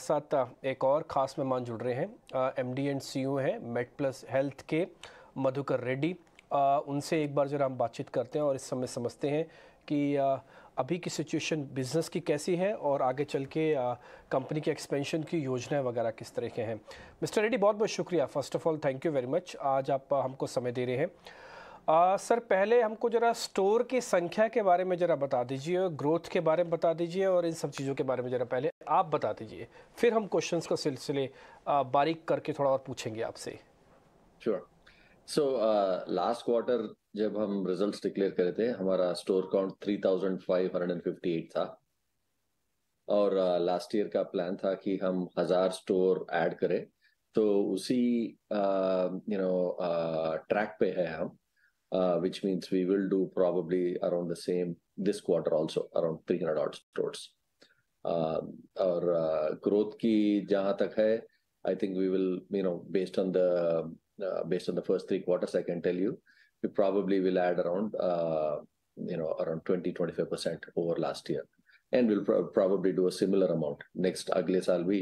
साथ एक और खास मेहमान जुड़ रहे हैं M D and CEO हैं मेट प्लस हेल्थ के मधुकर रेड्डी उनसे एक बार जरा हम बातचीत करते हैं और इस समय समझते हैं कि आ, अभी की सिचुएशन बिजनेस की कैसी है और आगे चल के कंपनी के एक्सपेंशन की योजनाएं वगैरह किस तरह के हैं मिस्टर रेड्डी बहुत बहुत शुक्रिया first of all thank you very much आज आप हमको समय दे रहे हैं आ, सर पहले हमको ज़रा स्टोर की संख्या के बारे में ज़रा बता दीजिए ग्रोथ के बारे में बता दीजिए और इन सब चीज़ों के बारे में ज़रा पहले आप बता दीजिए फिर हम क्वेश्चंस का सिलसिले बारीक करके थोड़ा और पूछेंगे आपसे श्योर सो लास्ट क्वार्टर जब हम रिजल्ट्स डिक्लेयर करे थे हमारा स्टोर काउंट एट था और लास्ट uh, ईयर का प्लान था कि हम हजार स्टोर ऐड करें तो उसी यू नो ट्रैक पे है हम Uh, which means we will do probably around the same this quarter also, around 300 odd stores. Um, our uh, growth ki jahan tak hai, I think we will, you know, based on the uh, based on the first three quarters, I can tell you, we probably will add around, you know, around 20%-25% over last year. And we'll probably do a similar amount. Next, अगले साल bhi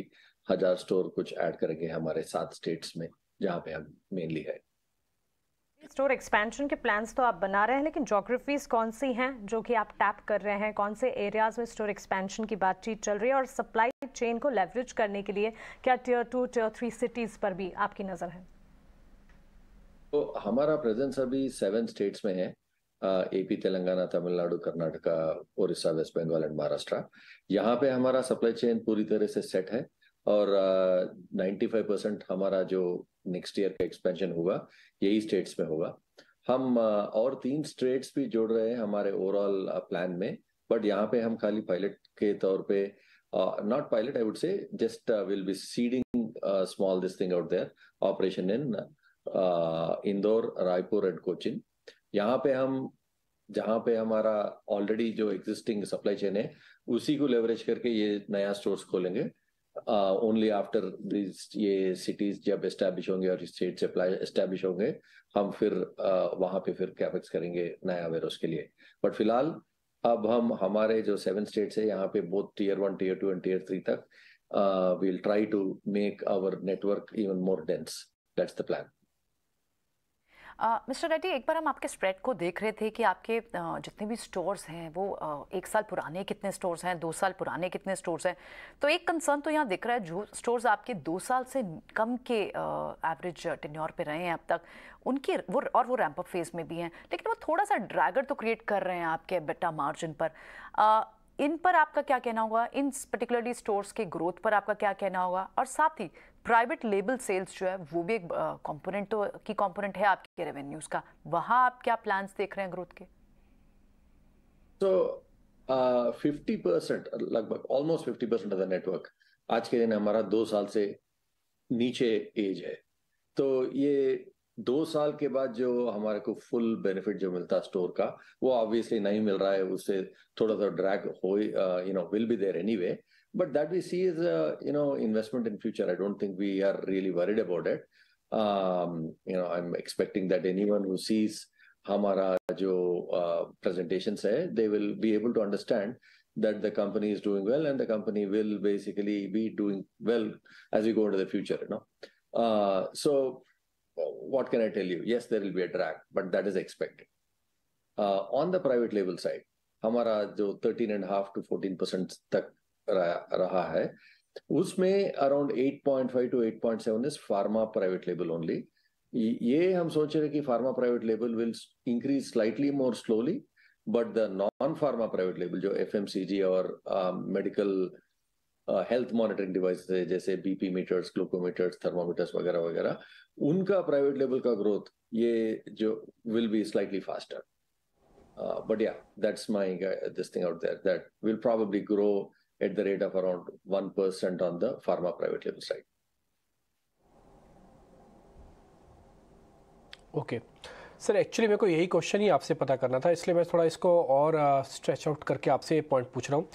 1,000 store kuch add karenge hamare seven states में, jahan पे mainly hai. Store expansion के plans तो आप बना रहे हैं लेकिन जोग्राफीज कौन सी हैं जो कि आप टैप कर रहे हैं कौन से एरियाज में स्टोर एक्सपेंशन की बातचीत चल रही है और सप्लाई चेन को लेवरेज करने के लिए क्या tier two tier three cities पर भी आपकी नज़र है तो हमारा प्रेजेंस अभी सेवन स्टेट्स में है AP Telangana Tamil Nadu Karnataka Orissa West Bengal and Maharashtra यहाँ पे हमारा सप्लाई चेन पूरी तरह से सेट है और नाइन्टी फाइव परसेंट हमारा जो नेक्स्ट ईयर का एक्सपेंशन होगा यही स्टेट्स में होगा हम और तीन स्टेट्स भी जोड़ रहे हैं हमारे ओवरऑल प्लान में बट यहाँ पे हम खाली पायलट के तौर पे not pilot I would say just will be seeding small this thing out there operation in Indore Raipur and Cochin यहाँ पे हम जहाँ पे हमारा ऑलरेडी जो एग्जिस्टिंग सप्लाई चेन है उसी को लेवरेज करके ये नया स्टोर्स खोलेंगे ओनली आफ्टर दिस ये सिटीज जब एस्टैब्लिश होंगे और स्टेट अप्लाई एस्टैब्लिश होंगे हम फिर uh, वहां पे फिर कैपेक्स करेंगे नया वेरोस के लिए बट फिलहाल अब हम हमारे जो सेवन स्टेट्स है यहाँ पे both tier one tier two and tier three तक we'll try to make our network even more dense that's the plan mister uh, Reddy एक बार हम आपके स्प्रेड को देख रहे थे कि आपके uh, जितने भी स्टोर्स हैं वो uh, एक साल पुराने कितने स्टोर्स हैं दो साल पुराने कितने स्टोर्स हैं तो एक कंसर्न तो यहाँ दिख रहा है जो स्टोर्स आपके दो साल से कम के एवरेज टेन्योर पे रहे हैं अब तक उनके वो और वो रैम्प अप फेज में भी हैं लेकिन वो थोड़ा सा ड्रैगर तो क्रिएट कर रहे हैं आपके बेटा मार्जिन पर इन पर आपका क्या कहना होगा इन पर्टिकुलरली स्टोर्स के ग्रोथ पर आपका क्या कहना होगा और साथ ही प्राइवेट लेबल सेल्स जो है वो भी एक कॉम्पोनेंट तो की कॉम्पोनेंट है आपके रेवेन्यूज का वहाँ आप क्या प्लान देख रहे हैं ग्रोथ के तो फिफ्टी परसेंट लगभग almost fifty percent of the network आज के दिन हमारा दो साल से नीचे एज है तो ये दो साल के बाद जो हमारे को फुल बेनिफिट जो मिलता स्टोर का वो ऑब्वियसली नहीं मिल रहा है उससे थोड़ा सा ड्रैग हो you know will be there anyway but that we see is you know investment in future I don't think we are really worried about it you know I am expecting that anyone who sees हमारा जो presentation uh, है they will be able to understand that the company is doing well and the company will basically be doing well as we go into the future you know uh, so what can I tell you? Yes, there will be a drag, but that is expected. Uh, on the private label side, हमारा जो 13.5 to 14 percent तक रहा है उसमें around 8.5 to 8.7 is pharma private label only ये हम सोच रहे कि pharma private label will increase slightly more slowly but the non pharma private label जो एफ और medical uh, health monitoring device है जैसे बीपी मीटर्स ग्लूकोमीटर्स थर्मोमीटर्स वगैरह वगैरह उनका प्राइवेट लेवल का ग्रोथ ये जो will be slightly faster but या that's my this thing out there that will probably grow at the rate of around one percent on the pharma private label side okay sir actually मेरे को यही question ही आपसे पता करना था इसलिए मैं थोड़ा इसको और स्ट्रेच uh, आउट करके आपसे पॉइंट पूछ रहा हूँ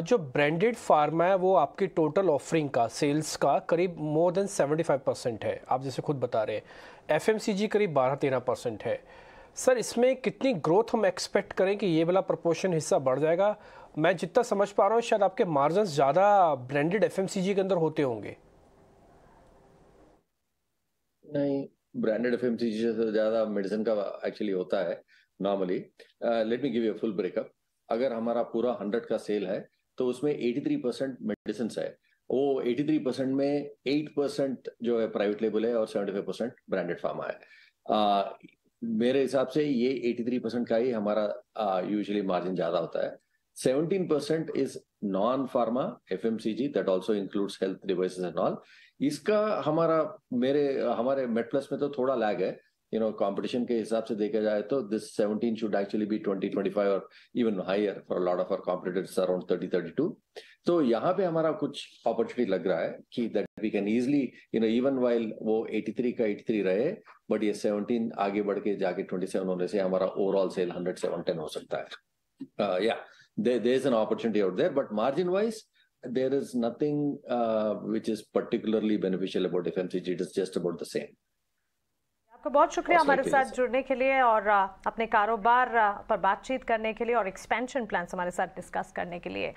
जो ब्रांडेड फार्मा है वो आपके टोटल ऑफरिंग का सेल्स का करीब मोर देन 75 परसेंट है आप जैसे खुद बता रहे हैं एफ करीब बारह तेरह परसेंट है सर इसमें कितनी ग्रोथ हम एक्सपेक्ट करें कि ये वाला प्रपोर्शन हिस्सा बढ़ जाएगा मैं जितना समझ पा रहा हूँ शायद आपके मार्जिन ज़्यादा ब्रांडेड एफ के अंदर होते होंगे नहीं ब्रांडेड एफ से तो ज़्यादा मेडिसिन का एक्चुअली होता है normally let me give you full breakup अगर हमारा पूरा हंड्रेड का सेल है तो उसमें 83 परसेंट मेडिसिन है वो 83 परसेंट में 8 परसेंट जो है प्राइवेट लेबल है और 75 परसेंट ब्रांडेड फार्मा है आ, मेरे हिसाब से ये 83 परसेंट का ही हमारा यूजली मार्जिन ज्यादा होता है 17 percent is non pharma F M C G that also includes health devices and all इसका हमारा मेरे हमारे मेटप्लस में तो थोड़ा लैग है यू नो कंपटीशन के हिसाब से देखा जाए तो this seventeen should actually be twenty और even higher for lot of our competitors around thirty thirty तो यहाँ पे हमारा कुछ अपॉर्चुनिटी लग रहा है कि that we can easily you know even while वो एटी का एटी रहे बट ये सेवनटीन आगे बढ़ के जाके ट्वेंटी होने से हमारा ओवरऑल सेल हंड्रेड सेवन हो सकता है या there is an opportunity out there but margin wise there is nothing which is particularly beneficial about F M C G it is just about आपका बहुत शुक्रिया हमारे साथ जुड़ने के लिए और अपने कारोबार पर बातचीत करने के लिए और एक्सपेंशन प्लान्स हमारे साथ डिस्कस करने के लिए